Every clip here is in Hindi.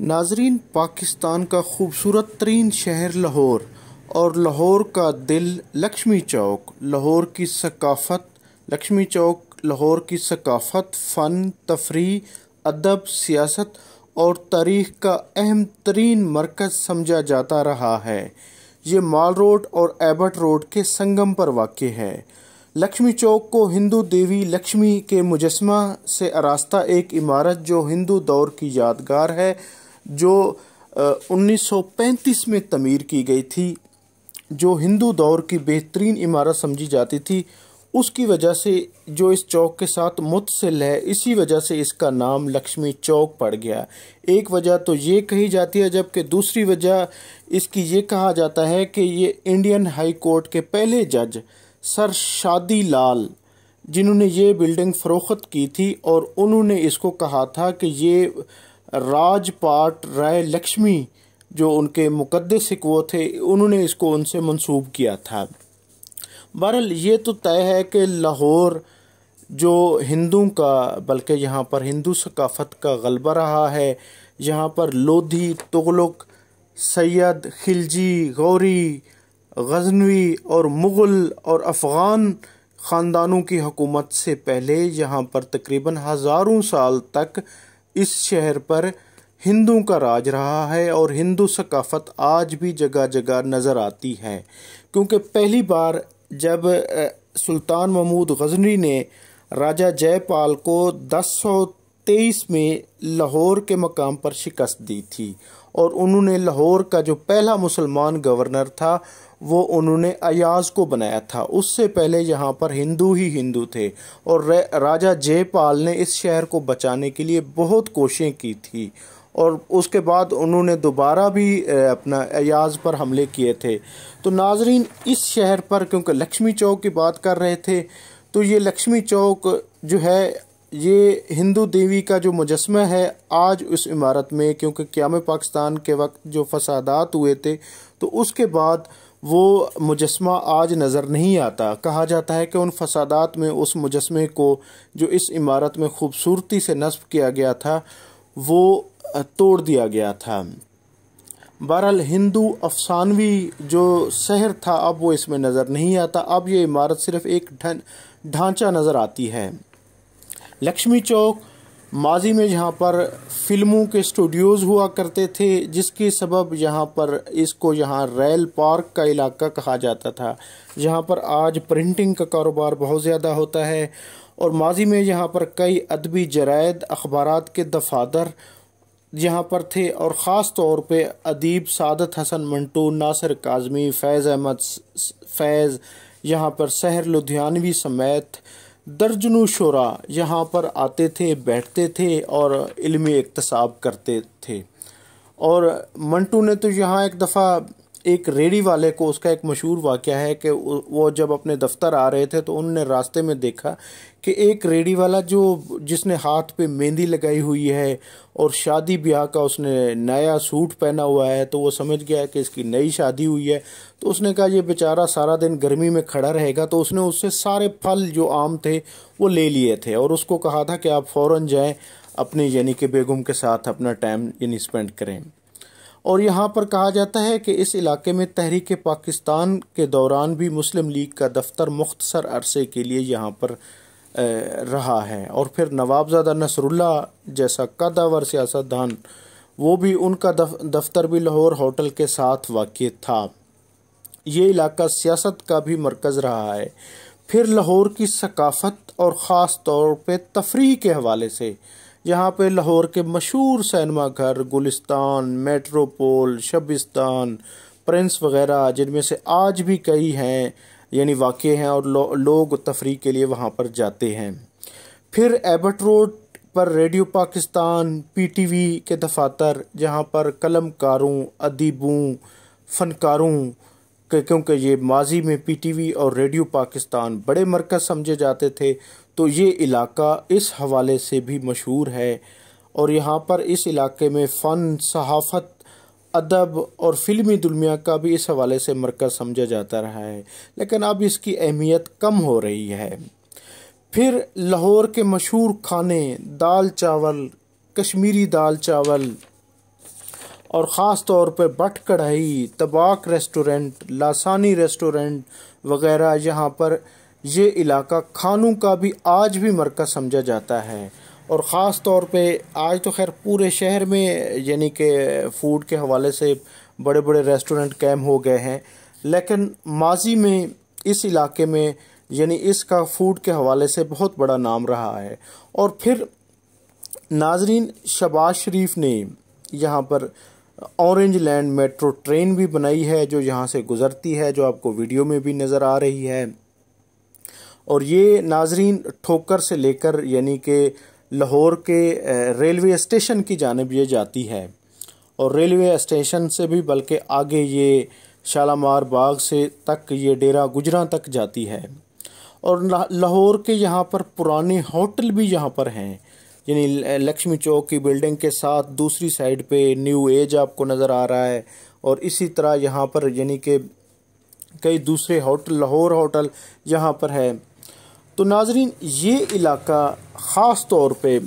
नाजरीन पाकिस्तान का खूबसूरत तरीन शहर लाहौर और लाहौर का दिल लक्ष्मी चौक लाहौर की सकाफत लक्ष्मी चौक लाहौर की सकाफत फ़न तफरी अदब सियासत और तारीख का अहम तरीन मरकज़ समझा जाता रहा है ये माल रोड और एबट रोड के संगम पर वाक़ है लक्ष्मी चौक को हिंदू देवी लक्ष्मी के मुजस्मा से आरास्ता एक इमारत जो हिंदू दौर की यादगार है जो 1935 में तमीर की गई थी जो हिंदू दौर की बेहतरीन इमारत समझी जाती थी उसकी वजह से जो इस चौक के साथ मुतसिल है इसी वजह से इसका नाम लक्ष्मी चौक पड़ गया एक वजह तो ये कही जाती है जबकि दूसरी वजह इसकी ये कहा जाता है कि ये इंडियन हाई कोर्ट के पहले जज सर शादी लाल जिन्होंने ये बिल्डिंग फ़रोख्त की थी और उन्होंने इसको कहा था कि ये राजपाट राय लक्ष्मी जो उनके मुकदस सिकवो थे उन्होंने इसको उनसे मंसूब किया था बहरल ये तो तय है कि लाहौर जो हिंदू का बल्कि यहाँ पर हिंदू सकाफत का गलबा रहा है यहाँ पर लोधी तुगलक सैद खिलजी गौरी गजनवी और मुग़ल और अफ़गान ख़ानदानों की हुकूमत से पहले यहाँ पर तकरीबन हज़ारों साल तक इस शहर पर हिंदुओं का राज रहा है और हिंदू सकाफत आज भी जगह जगह नज़र आती है क्योंकि पहली बार जब सुल्तान महमूद गजनी ने राजा जयपाल को दस सौ तेईस में लाहौर के मकाम पर शिकस्त दी थी और उन्होंने लाहौर का जो पहला मुसलमान गवर्नर था वो उन्होंने अयाज को बनाया था उससे पहले यहाँ पर हिंदू ही हिंदू थे और राजा जयपाल ने इस शहर को बचाने के लिए बहुत कोशिशें की थी और उसके बाद उन्होंने दोबारा भी अपना अयाज पर हमले किए थे तो नाजरीन इस शहर पर क्योंकि लक्ष्मी चौक की बात कर रहे थे तो ये लक्ष्मी चौक जो है ये हिंदू देवी का जो मुजस्मा है आज उस इमारत में क्योंकि क्याम पाकिस्तान के वक्त जो फसादात हुए थे तो उसके बाद वो मुजस्मा आज नज़र नहीं आता कहा जाता है कि उन फसादात में उस मुजस्मे को जो इस इमारत में खूबसूरती से नस्ब किया गया था वो तोड़ दिया गया था बहरहाल हिंदू अफसानवी जो शहर था अब वो इसमें नज़र नहीं आता अब ये इमारत सिर्फ़ एक ढांचा नज़र आती है लक्ष्मी चौक माजी में जहाँ पर फिल्मों के स्टूडियोज़ हुआ करते थे जिसके सबब यहाँ पर इसको यहाँ रेल पार्क का इलाका कहा जाता था जहाँ पर आज प्रिंटिंग का कारोबार बहुत ज़्यादा होता है और माजी में यहाँ पर कई अदबी जरायद अखबार के दफादर यहाँ पर थे और ख़ास तौर पर अदीब सदत हसन मंटू नासिर काजमी फैज़ अहमद फैज़ यहाँ पर शहर लुधियानवी समेत दर्जनों शोरा यहाँ पर आते थे बैठते थे और इल्मी इकतसाब करते थे और मंटू ने तो यहाँ एक दफ़ा एक रेडी वाले को उसका एक मशहूर वाक़ है कि वो जब अपने दफ्तर आ रहे थे तो उनने रास्ते में देखा कि एक रेडी वाला जो जिसने हाथ पे मेहंदी लगाई हुई है और शादी ब्याह का उसने नया सूट पहना हुआ है तो वो समझ गया कि इसकी नई शादी हुई है तो उसने कहा ये बेचारा सारा दिन गर्मी में खड़ा रहेगा तो उसने उससे सारे फल जो आम थे वो ले लिए थे और उसको कहा था कि आप फ़ौर जाएँ अपने यानी कि बेगम के साथ अपना टाइम यानी स्पेंड करें और यहाँ पर कहा जाता है कि इस इलाके में तहरीक पाकिस्तान के दौरान भी मुस्लिम लीग का दफ्तर मुख्तसर अरसे के लिए यहाँ पर रहा है और फिर नवाबजादा नसरुल्ला जैसा कदावर सियासतदान वो भी उनका दफ, दफ्तर भी लाहौर होटल के साथ वाक़ था ये इलाका सियासत का भी मरकज़ रहा है फिर लाहौर की सकाफ़त और ख़ास तौर पर तफरी के हवाले से यहाँ पे लाहौर के मशहूर सैनमाघर घर गुलिस्तान मेट्रोपोल शबिस्तान प्रिंस वगैरह जिनमें से आज भी कई हैं यानी वाक़ हैं और लो, लोग तफरी के लिए वहाँ पर जाते हैं फिर एबट रोड पर रेडियो पाकिस्तान पीटीवी के दफातर जहाँ पर कलमकारों अदीबों फनकारों क्योंकि ये माजी में पीटीवी और रेडियो पाकिस्तान बड़े मरकज़ समझे जाते थे तो ये इलाका इस हवाले से भी मशहूर है और यहाँ पर इस इलाके में फ़न सहाफ़त अदब और फिल्मी दुनिया का भी इस हवाले से मरकज़ समझा जाता रहा है लेकिन अब इसकी अहमियत कम हो रही है फिर लाहौर के मशहूर खाने दाल चावल कश्मीरी दाल चावल और ख़ास तौर पर बट कढ़ाई तबाक रेस्टोरेंट लासानी रेस्टोरेंट वगैरह यहाँ पर ये इलाका खानों का भी आज भी मरकज़ समझा जाता है और ख़ास तौर पे आज तो खैर पूरे शहर में यानी कि फूड के हवाले से बड़े बड़े रेस्टोरेंट कैम हो गए हैं लेकिन माजी में इस इलाके में यानी इसका फूड के हवाले से बहुत बड़ा नाम रहा है और फिर नाजरीन शबाज शरीफ ने यहाँ पर ऑरेंज लैंड मेट्रो ट्रेन भी बनाई है जो यहाँ से गुज़रती है जो आपको वीडियो में भी नज़र आ रही है और ये नाजरीन ठोकर से लेकर यानी कि लाहौर के रेलवे स्टेशन की जानब ये जाती है और रेलवे स्टेशन से भी बल्कि आगे ये शालामार बाग से तक ये डेरा गुजरा तक जाती है और लाहौर के यहाँ पर पुराने होटल भी यहाँ पर हैं यानी लक्ष्मी चौक की बिल्डिंग के साथ दूसरी साइड पे न्यू एज आपको नज़र आ रहा है और इसी तरह यहाँ पर यानी कि कई दूसरे होटल लाहौर होटल यहाँ पर है तो नाजरीन ये इलाका ख़ास तौर पर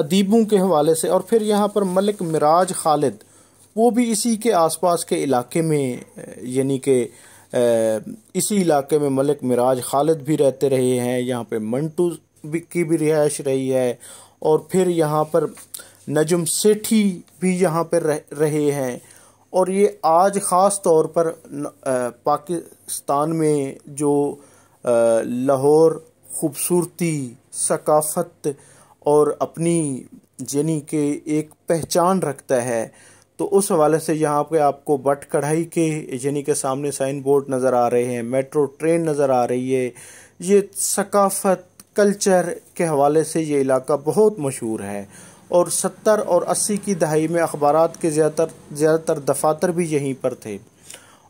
अदीबों के हवाले से और फिर यहाँ पर मलिक मराज खालिद वो भी इसी के आसपास के इलाके में यानी कि इसी इलाके में मलिक मराज खालिद भी रहते रहे हैं यहाँ पे मंटू की भी रिहाइश रही है और फिर यहाँ पर नजम सेठी भी यहाँ पर रह, रहे हैं और ये आज ख़ास तौर पर पाकिस्तान में जो लाहौर खूबसूरती सकाफ़त और अपनी यानी कि एक पहचान रखता है तो उस हवाले से यहाँ पे आपको बट कढ़ाई के यानी के सामने साइन बोर्ड नज़र आ रहे हैं मेट्रो ट्रेन नज़र आ रही है ये सकाफ़त कल्चर के हवाले से ये इलाका बहुत मशहूर है और सत्तर और अस्सी की दहाई में अखबार के ज़्यादातर ज़्यादातर दफातर भी यहीं पर थे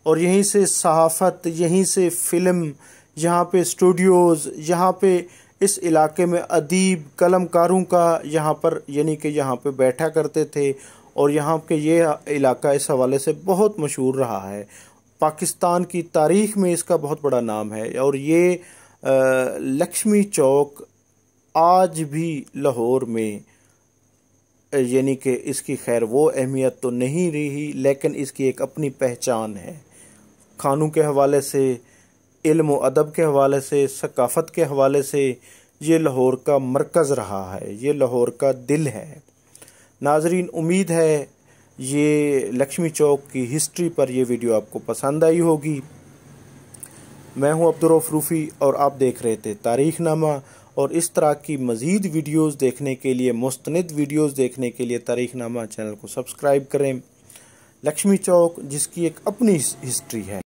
और यहीं से सहाफ़त यहीं से फ़िल्म यहाँ पे स्टूडियोज़ यहाँ पे इस इलाके में अदीब कलमकारों का यहाँ पर यानी कि यहाँ पे बैठा करते थे और यहाँ के ये इलाका इस हवाले से बहुत मशहूर रहा है पाकिस्तान की तारीख में इसका बहुत बड़ा नाम है और ये लक्ष्मी चौक आज भी लाहौर में यानी कि इसकी खैर वो अहमियत तो नहीं रही लेकिन इसकी एक अपनी पहचान है खानों के हवाले से इल्म अदब के हवाले से सकाफ़त के हवाले से ये लाहौर का मरकज़ रहा है ये लाहौर का दिल है नाजरीन उम्मीद है ये लक्ष्मी चौक की हिस्ट्री पर यह वीडियो आपको पसंद आई होगी मैं हूं अब्दुलरफ रूफ़ी और आप देख रहे थे तारीख नामा और इस तरह की मज़ीद वीडियोस देखने के लिए मुस्तंद वीडियोस देखने के लिए तारीख नामा चैनल को सब्सक्राइब करें लक्ष्मी चौक जिसकी एक अपनी हिस्ट्री है